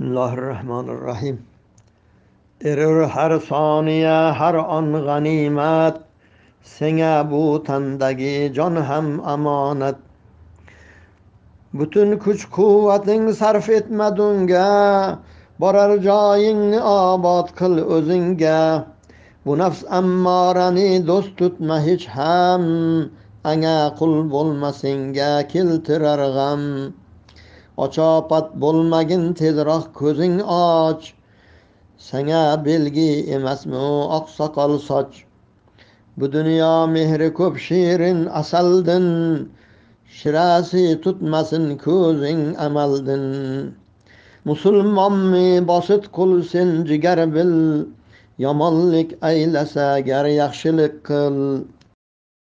بسم الله الرحمن الرحیم erir har soniya har on g'animat senga bu tandagi jon ham omonat butun kuch quvvating sarf etmadunga borar joyingni obod qil o'zingga bu nafs ammorani do'st tutma hech ham anga qul bo'lma senga keltirar g'am ochopat bo'lmagin tezroq ko'zing och sanga belgi emasmi oqsoqol soch bu dunyo mehri ko'p shirin asaldin shirasi tutmasin ko'zing amaldin musulmonmi bosit qul sen jigar bil yomonlik aylasa gar yaxshilik qil